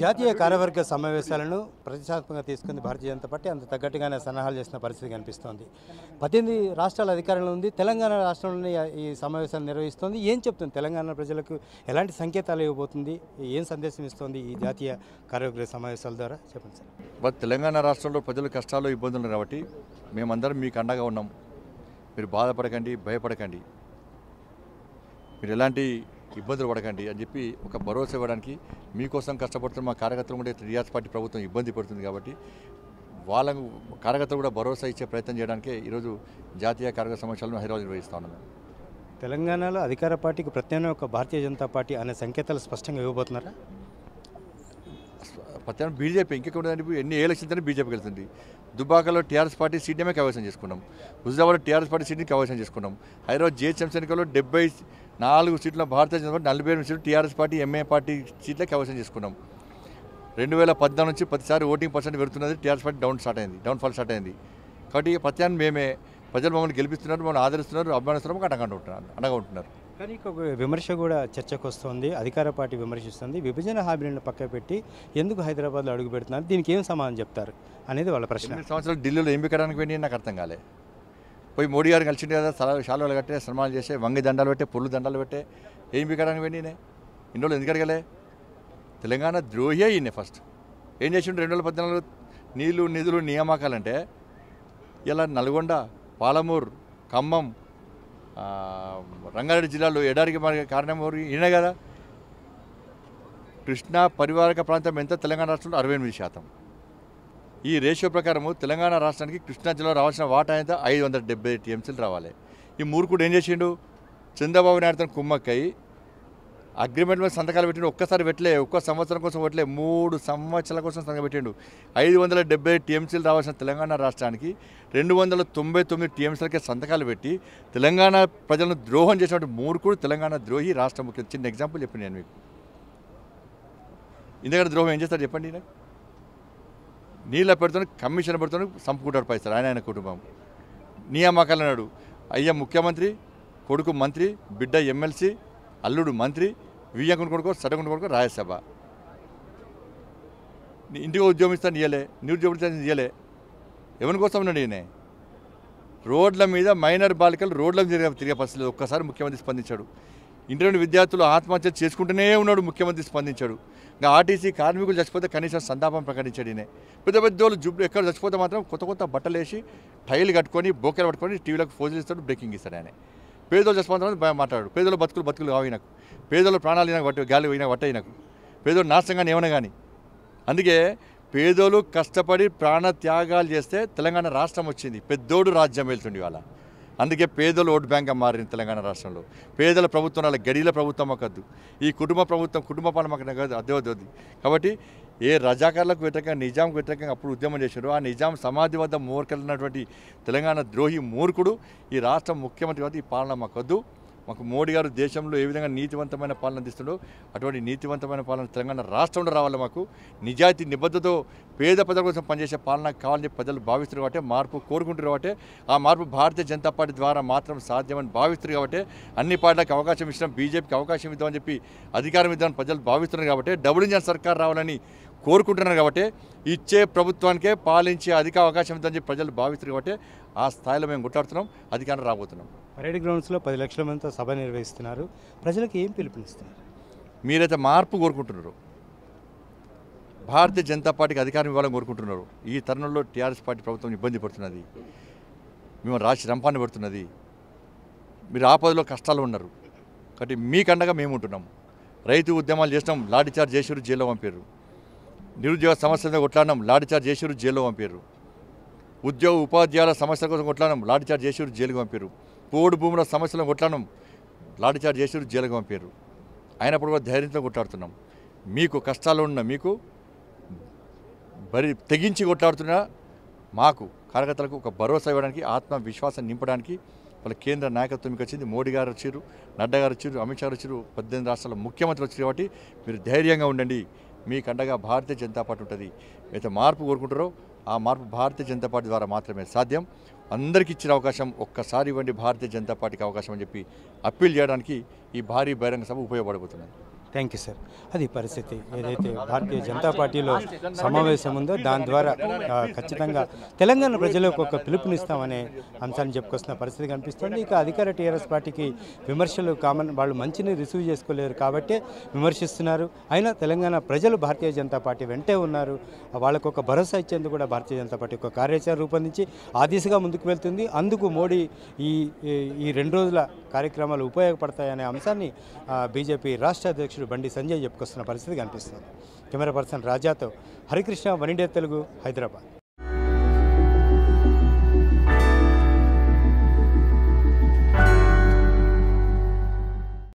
జాతీయ కార్యవర్గ సమావేశాలను ప్రతిష్టాత్మకంగా తీసుకుంది భారతీయ జనతా పార్టీ అంత తగ్గట్టుగానే సన్నాహాలు చేసిన పరిస్థితి కనిపిస్తోంది పద్దెనిమిది రాష్ట్రాల అధికారంలో ఉంది తెలంగాణ రాష్ట్రంలోనే ఈ సమావేశాలు నిర్వహిస్తోంది ఏం చెప్తుంది తెలంగాణ ప్రజలకు ఎలాంటి సంకేతాలు ఇవ్వబోతుంది ఏం సందేశం ఇస్తోంది ఈ జాతీయ కార్యవర్గ సమావేశాల ద్వారా చెప్పండి సార్ తెలంగాణ రాష్ట్రంలో ప్రజలు కష్టాలు ఇబ్బందులు కాబట్టి మేమందరం మీకు అండగా ఉన్నాం మీరు బాధపడకండి భయపడకండి మీరు ఎలాంటి ఇబ్బందులు పడకండి అని చెప్పి ఒక భరోసా ఇవ్వడానికి మీకోసం కష్టపడుతున్న మా కార్యకర్తలు కూడా టీఆర్ఎస్ పార్టీ ప్రభుత్వం ఇబ్బంది పడుతుంది కాబట్టి వాళ్ళ కార్యకర్తలు కూడా భరోసా ఇచ్చే ప్రయత్నం చేయడానికే ఈరోజు జాతీయ కార్యకర్త సమావేశాలను హైదరాబాద్ నిర్వహిస్తా ఉన్నాం తెలంగాణలో అధికార పార్టీకి ప్రత్యామ్నాయ ఒక భారతీయ జనతా పార్టీ అనే సంకేతాలు స్పష్టంగా ఇవ్వబోతున్నారా ప్రత్యేకంగా బీజేపీ ఇంకెక్కడ ఎన్ని ఏ ఎలక్షన్ తోనే బీజేపీకి వెళ్తుంది దుబాకలో టీఆర్ఎస్ పార్టీ సీట్నే కైవసం చేసుకున్నాం హుజాబాద్లో టీఆర్ఎస్ పార్టీ సీట్ని కైవసం చేసుకున్నాం హైదరాబాద్ జిహెచ్ఎంసీ ఎన్నికల్లో డెబ్బై నాలుగు సీట్ల భారతీయ జనతా పార్టీ నలభై ఎనిమిది సీట్లు టీఆర్ఎస్ పార్టీ ఎంఏ పార్టీ సీట్లే కవసం చేసుకున్నాం రెండు వేల పద్నాలుగు నుంచి ప్రతిసారి ఓటింగ్ పర్సెంట్ పెరుగుతున్నది టీఆర్ఎస్ పార్టీ డౌన్ స్టార్ట్ అయింది డౌన్ఫాల్ స్టార్ట్ అయింది కాబట్టి ప్రత్యాన్ని మేమే ప్రజలు మమ్మల్ని గెలిపిస్తున్నారు మమ్మల్ని ఆదరిస్తున్నారు అభిమానిస్తున్నారు అడగ ఉంటున్నారు అడగ ఉంటున్నారు కానీ ఒక విమర్శ కూడా చర్చకు వస్తుంది అధికార పార్టీ విమర్శిస్తుంది విభజన హామీలను పక్క పెట్టి ఎందుకు హైదరాబాద్లో అడుగు పెడుతున్నారు దీనికి ఏం సమాధానం చెప్తారు అనేది వాళ్ళ ప్రశ్న సంవత్సరాలు ఢిల్లీలో ఏం పెట్టడానికి వెళ్ళి నాకు అర్థం కాలే పోయి మోడీ గారు కలిసి కదా స్థలాలు శాలువలు కట్టే సన్మానాలు చేసే వంగి దండాలు పెట్టే పుల్లు దండాలు పెట్టే ఏం బిక్కడానికి వెళ్ళినే ఇన్ని రోజులు ఎందుకు అడగలే తెలంగాణ ద్రోహి అయ్యింది ఫస్ట్ ఏం చేసిండు రెండు వేల పద్నాలుగు నీళ్ళు నిధులు నియామకాలంటే ఇలా నల్గొండ పాలమూరు ఖమ్మం రంగారెడ్డి జిల్లాలో ఎడారికి మార్గ కారణం ఎవరు ఈయన కదా కృష్ణా పరివారక ప్రాంతం ఎంత తెలంగాణ రాష్ట్రంలో అరవై ఎనిమిది శాతం ఈ రేషియో ప్రకారము తెలంగాణ రాష్ట్రానికి కృష్ణా జిల్లా రావాల్సిన వాటా అయితే ఐదు వందల డెబ్బై టీఎంసీలు రావాలి ఈ మూర్ఖుడు ఏం చేసిండు చంద్రబాబు నాయుడుతో కుమ్మక్కై అగ్రిమెంట్ మీద సంతకాలు పెట్టిండు ఒక్కసారి పెట్టలే ఒక్క సంవత్సరం కోసం పెట్టలే మూడు సంవత్సరాల కోసం సంతకం పెట్టిండు ఐదు వందల డెబ్బై టీఎంసీలు రావాల్సిన తెలంగాణ రాష్ట్రానికి రెండు వందల తొంభై తొమ్మిది టీఎంసీలకే సంతకాలు పెట్టి తెలంగాణ ప్రజలను ద్రోహం చేసినటువంటి మూర్ఖుడు తెలంగాణ ద్రోహి రాష్ట్ర ముఖ్యం చిన్న ఎగ్జాంపుల్ చెప్పి నేను మీకు ఇందుకంటే ద్రోహం ఏం చేస్తారు చెప్పండి ఈయన నీళ్ళ పెడుతూనే కమిషన్ పెడుతున్న సంపుకుంటారు పైసారు ఆయన ఆయన కుటుంబం నియామకాలు అన్నాడు అయ్యా ముఖ్యమంత్రి కొడుకు మంత్రి బిడ్డ ఎమ్మెల్సీ అల్లుడు మంత్రి వియ్యకుండా కొనుక్కో సడగుండు కొనుక్కో రాజ్యసభ ఇంటికి ఉద్యోగం ఇస్తాను ఇయ్యలే నిరుద్యోగం ఇస్తాను ఇయ్యలే ఎవరి కోసం ఉన్నాడు ఈయన రోడ్ల మీద మైనర్ బాలికలు రోడ్ల మీద తిరిగే పరిస్థితి ఒక్కసారి ముఖ్యమంత్రి స్పందించాడు ఇంటర్నెట్ విద్యార్థులు ఆత్మహత్య చేసుకుంటూనే ఉన్నాడు ముఖ్యమంత్రి స్పందించాడు ఇంకా ఆర్టీసీ కార్మికులు చచ్చిపోతే కనీసం సంతాపం ప్రకటించాడు ఈయన పెద్ద పెద్ద వాళ్ళు జుబ్బు ఎక్కడ చచ్చిపోతే మాత్రం కొత్త కొత్త బట్టలు వేసి టైల్ కట్టుకొని బోకెలు పట్టుకొని టీవీలకు ఫోజులు ఇస్తాడు బ్రేకింగ్ ఇస్తాడు ఆయన పేదలు భయం మాట్లాడు పేదలు బతుకులు బతుకులు కావు నాకు పేదల ప్రాణాలు అయినా పట్టు గాలి నాకు పట్టాయి పేదలు నాశనం కానీ ఏమైనా కానీ అందుకే పేదోలు కష్టపడి ప్రాణ త్యాగాలు చేస్తే తెలంగాణ రాష్ట్రం వచ్చింది పెద్దోడు రాజ్యం వెళ్తుండే వాళ్ళ అందుకే పేదలు ఓటు బ్యాంక్గా మారింది తెలంగాణ రాష్ట్రంలో పేదల ప్రభుత్వం అలా గడిల ప్రభుత్వం మాకద్దు ఈ కుటుంబ ప్రభుత్వం కుటుంబ పాలన మాకు కాదు అదే వద్దు కాబట్టి ఏ రజాకార్లకు వ్యతిరేకంగా నిజాంకు వ్యతిరేకంగా అప్పుడు ఉద్యమం చేశారు ఆ నిజాం సమాధి వద్ద మోర్కెళ్ళినటువంటి తెలంగాణ ద్రోహి మూర్ఖుడు ఈ రాష్ట్ర ముఖ్యమంత్రి వద్ద ఈ పాలన మాకొద్దు మాకు మోడీ గారు దేశంలో ఏ విధంగా నీతివంతమైన పాలన అందిస్తుండో అటువంటి నీతివంతమైన పాలన తెలంగాణ రాష్ట్రంలో రావాలి మాకు నిజాయితీ నిబద్ధతో పేద ప్రజల కోసం పనిచేసే పాలన కావాలని ప్రజలు భావిస్తున్నారు కాబట్టి మార్పు కోరుకుంటున్నారు కాబట్టి ఆ మార్పు భారతీయ జనతా పార్టీ ద్వారా మాత్రం సాధ్యమని భావిస్తున్నారు కాబట్టి అన్ని పార్టీలకు అవకాశం ఇచ్చినాం బీజేపీకి అవకాశం ఇద్దామని చెప్పి అధికారం ఇద్దామని ప్రజలు భావిస్తున్నారు కాబట్టి డబుల్ ఇంజన్ సర్కార్ రావాలని కోరుకుంటున్నారు కాబట్టి ఇచ్చే ప్రభుత్వానికే పాలించే అధిక అవకాశం ఇద్దామని చెప్పి ప్రజలు భావిస్తున్నారు కాబట్టి ఆ స్థాయిలో మేము కొట్లాడుతున్నాం అధికారం రాబోతున్నాం పరేడ్ గ్రౌండ్స్లో పది లక్షల మందితో సభ నిర్వహిస్తున్నారు ప్రజలకు ఏం పిలుపునిస్తున్నారు మీరైతే మార్పు కోరుకుంటున్నారు భారతీయ జనతా పార్టీకి అధికారం ఇవ్వాలని కోరుకుంటున్నారు ఈ తరుణంలో టీఆర్ఎస్ పార్టీ ప్రభుత్వం ఇబ్బంది పడుతున్నది మేము రాసి రంపాన్ని పడుతున్నది మీరు ఆపదలో కష్టాలు ఉన్నారు కాబట్టి మీకండగా మేము ఉంటున్నాము రైతు ఉద్యమాలు చేసినాం లాడి చార్జ్ చేసేరు జైల్లో పంపారు నిరుద్యోగ సమస్యల మీద కొట్లాడినాం లాడి చార్జ్ చేసేరు జైల్లో పంపారు ఉద్యోగ ఉపాధ్యాయుల సమస్యల కోసం కొట్లాడినాం లాడి చార్జ్ చేసేరు జైలుకు పంపారు పోడు భూముల సమస్యలను కొట్లాడడం లాఠీచార్జ్ చేశారు జైలుకు పంపారు అయినప్పుడు కూడా ధైర్యంతో కొట్లాడుతున్నాం మీకు కష్టాలు ఉన్న మీకు బరి తెగించి కొట్లాడుతున్న మాకు కార్యకర్తలకు ఒక భరోసా ఇవ్వడానికి ఆత్మవిశ్వాసం నింపడానికి వాళ్ళ కేంద్ర నాయకత్వం మీకు వచ్చింది మోడీ గారు వచ్చారు నడ్డా గారు వచ్చారు అమిత్ షా వచ్చారు పద్దెనిమిది రాష్ట్రాల ముఖ్యమంత్రులు వచ్చారు కాబట్టి మీరు ధైర్యంగా ఉండండి మీకండగా భారతీయ జనతా పార్టీ ఉంటుంది అయితే మార్పు కోరుకుంటారో ఆ మార్పు భారతీయ జనతా పార్టీ ద్వారా మాత్రమే సాధ్యం అందరికీ ఇచ్చిన అవకాశం ఒక్కసారి ఇవ్వండి భారతీయ జనతా పార్టీకి అవకాశం అని చెప్పి అప్పీల్ చేయడానికి ఈ భారీ బహిరంగ సభ ఉపయోగపడబోతున్నాయి థ్యాంక్ యూ సార్ అది పరిస్థితి ఏదైతే భారతీయ జనతా పార్టీలో సమావేశం ఉందో దాని ద్వారా ఖచ్చితంగా తెలంగాణ ప్రజలకు ఒక పిలుపునిస్తామనే అంశాన్ని చెప్పుకొస్తున్న పరిస్థితి కనిపిస్తుంది ఇక అధికార టీఆర్ఎస్ పార్టీకి విమర్శలు కామన్ వాళ్ళు మంచిని రిసీవ్ చేసుకోలేరు కాబట్టి విమర్శిస్తున్నారు అయినా తెలంగాణ ప్రజలు భారతీయ జనతా పార్టీ వెంటే ఉన్నారు వాళ్ళకు ఒక భరోసా ఇచ్చేందుకు కూడా భారతీయ జనతా పార్టీ ఒక కార్యాచరణ రూపొందించి ఆ దిశగా ముందుకు వెళ్తుంది అందుకు మోడీ ఈ ఈ రెండు రోజుల కార్యక్రమాలు ఉపయోగపడతాయనే అంశాన్ని బీజేపీ రాష్ట్ర అధ్యక్షుడు బండి సంజయ్ చెప్పుకొస్తున్న పరిస్థితి కనిపిస్తుంది కెమెరా పర్సన్ రాజాతో హరికృష్ణ వన్ ఇండియా తెలుగు హైదరాబాద్